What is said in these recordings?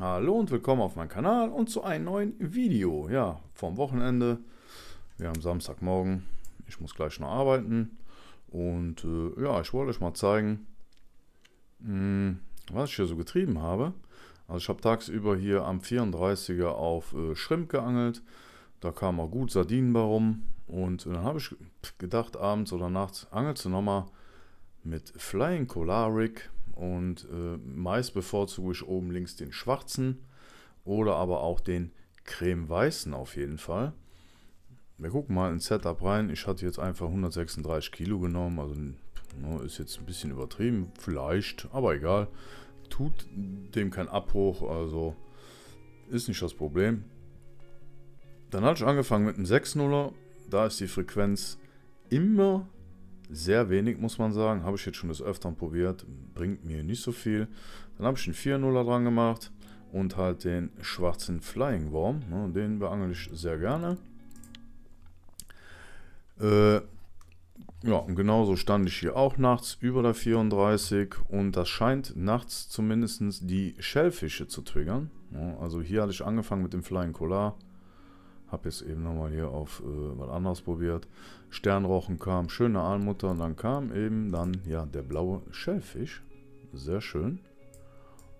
Hallo und willkommen auf meinem Kanal und zu einem neuen Video. Ja, vom Wochenende. Wir haben Samstagmorgen. Ich muss gleich noch arbeiten. Und äh, ja, ich wollte euch mal zeigen, mh, hm, was ich hier so getrieben habe. Also ich habe tagsüber hier am 34er auf äh, Schrimp geangelt. Da kam auch gut Sardinen bei rum. Und äh, dann habe ich gedacht, abends oder nachts angelst du nochmal mit Flying Colaric und äh, meist bevorzuge ich oben links den schwarzen oder aber auch den cremeweißen auf jeden Fall. Wir gucken mal ins Setup rein. Ich hatte jetzt einfach 136 Kilo genommen, also ne, ist jetzt ein bisschen übertrieben, vielleicht, aber egal. Tut dem kein Abbruch, also ist nicht das Problem. Dann hatte ich angefangen mit einem 6-0er. Da ist die Frequenz immer sehr wenig, muss man sagen. Habe ich jetzt schon des Öfteren probiert, bringt mir nicht so viel. Dann habe ich einen 4-0er dran gemacht und halt den schwarzen Flying Worm. Ne, den beangel ich sehr gerne. Äh, ja, und genauso stand ich hier auch nachts über der 34 und das scheint nachts zumindest die Schellfische zu triggern. Ja, also hier hatte ich angefangen mit dem Flying Collar. Habe jetzt eben nochmal hier auf äh, was anderes probiert. Sternrochen kam, schöne Aalmutter und dann kam eben dann, ja, der blaue Schellfisch. Sehr schön.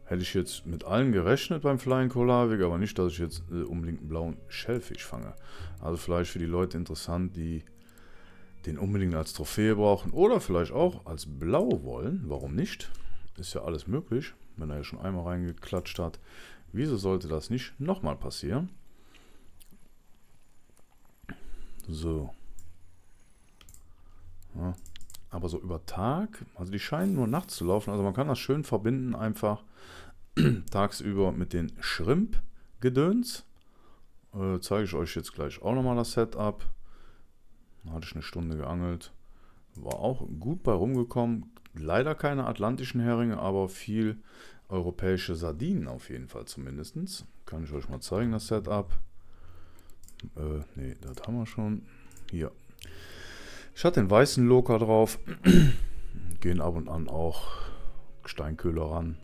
Hätte ich jetzt mit allen gerechnet beim Flying Kolavik, aber nicht, dass ich jetzt äh, unbedingt einen blauen Schellfisch fange. Also vielleicht für die Leute interessant, die den unbedingt als Trophäe brauchen oder vielleicht auch als blau wollen. Warum nicht? Ist ja alles möglich, wenn er ja schon einmal reingeklatscht hat. Wieso sollte das nicht nochmal passieren? So. Ja, aber so über Tag, also die scheinen nur nachts zu laufen. Also man kann das schön verbinden einfach tagsüber mit den Shrimp-Gedöns. Äh, zeige ich euch jetzt gleich auch nochmal das Setup. Da hatte ich eine Stunde geangelt. War auch gut bei rumgekommen. Leider keine atlantischen Heringe, aber viel europäische Sardinen auf jeden Fall zumindest. Kann ich euch mal zeigen, das Setup. Äh, nee, das haben wir schon. Hier. Ich hatte den weißen Loker drauf. Gehen ab und an auch Steinköhler ran.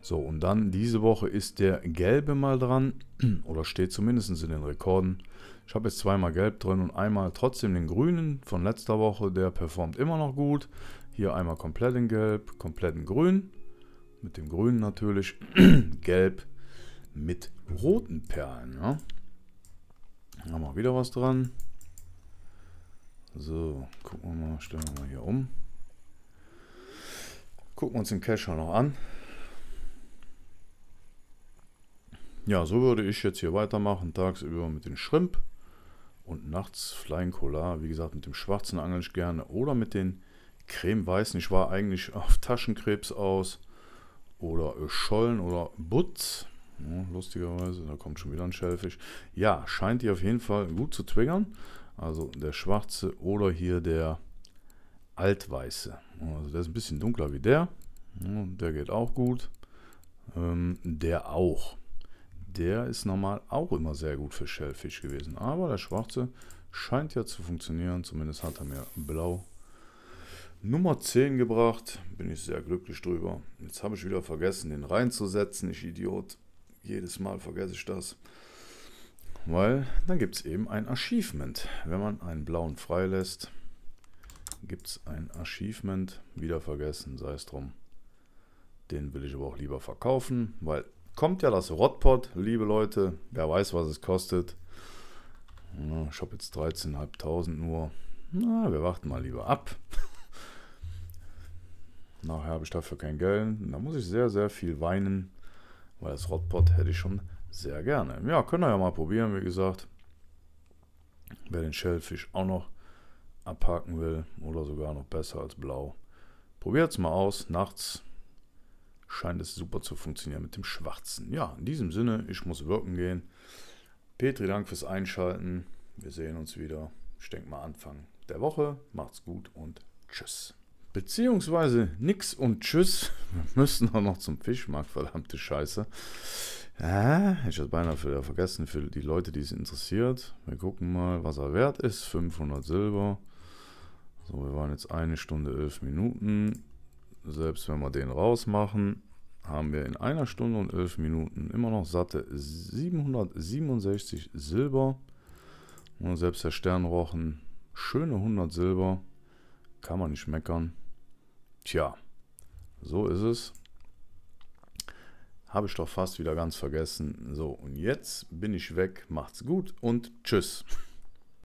So, und dann diese Woche ist der gelbe mal dran. Oder steht zumindest in den Rekorden. Ich habe jetzt zweimal gelb drin und einmal trotzdem den grünen von letzter Woche. Der performt immer noch gut. Hier einmal komplett in gelb, komplett in grün. Mit dem grünen natürlich. gelb mit roten Perlen. Ja? haben wir wieder was dran. So, gucken wir mal, stellen wir mal hier um. Gucken wir uns den Cache noch an. Ja, so würde ich jetzt hier weitermachen, tagsüber mit den Shrimp und nachts Flying Collar. Wie gesagt, mit dem schwarzen angel ich gerne oder mit den cremeweißen. Ich war eigentlich auf Taschenkrebs aus oder Schollen oder Butz lustigerweise, da kommt schon wieder ein Schellfisch. Ja, scheint die auf jeden Fall gut zu triggern. Also der schwarze oder hier der altweiße. Also der ist ein bisschen dunkler wie der. der geht auch gut. Ähm, der auch. Der ist normal auch immer sehr gut für Schellfisch gewesen. Aber der schwarze scheint ja zu funktionieren. Zumindest hat er mir blau Nummer 10 gebracht. Bin ich sehr glücklich drüber. Jetzt habe ich wieder vergessen, den reinzusetzen, ich Idiot. Jedes Mal vergesse ich das. Weil dann gibt es eben ein Achievement. Wenn man einen blauen freilässt, gibt es ein Achievement. Wieder vergessen, sei es drum. Den will ich aber auch lieber verkaufen, weil kommt ja das Rotpot, liebe Leute. Wer weiß, was es kostet. Ich habe jetzt 13.500 nur. Na, wir warten mal lieber ab. Nachher habe ich dafür kein Geld. Da muss ich sehr, sehr viel weinen. Weil das Rotpot hätte ich schon sehr gerne. Ja, können wir ja mal probieren, wie gesagt. Wer den Shellfish auch noch abhaken will oder sogar noch besser als blau. Probiert es mal aus. Nachts scheint es super zu funktionieren mit dem Schwarzen. Ja, in diesem Sinne, ich muss wirken gehen. Petri, danke fürs Einschalten. Wir sehen uns wieder. Ich denke mal Anfang der Woche. Macht's gut und tschüss. Beziehungsweise nix und tschüss. Wir müssen auch noch zum Fischmarkt, verdammte Scheiße. Ah, ich hatte beinahe vergessen für die Leute, die es interessiert. Wir gucken mal, was er wert ist. 500 Silber. So, wir waren jetzt eine Stunde, elf Minuten. Selbst wenn wir den rausmachen, haben wir in einer Stunde und elf Minuten immer noch satte 767 Silber. Und selbst der Sternrochen, schöne 100 Silber. Kann man nicht meckern. Tja, so ist es. Habe ich doch fast wieder ganz vergessen. So, und jetzt bin ich weg. Macht's gut und tschüss.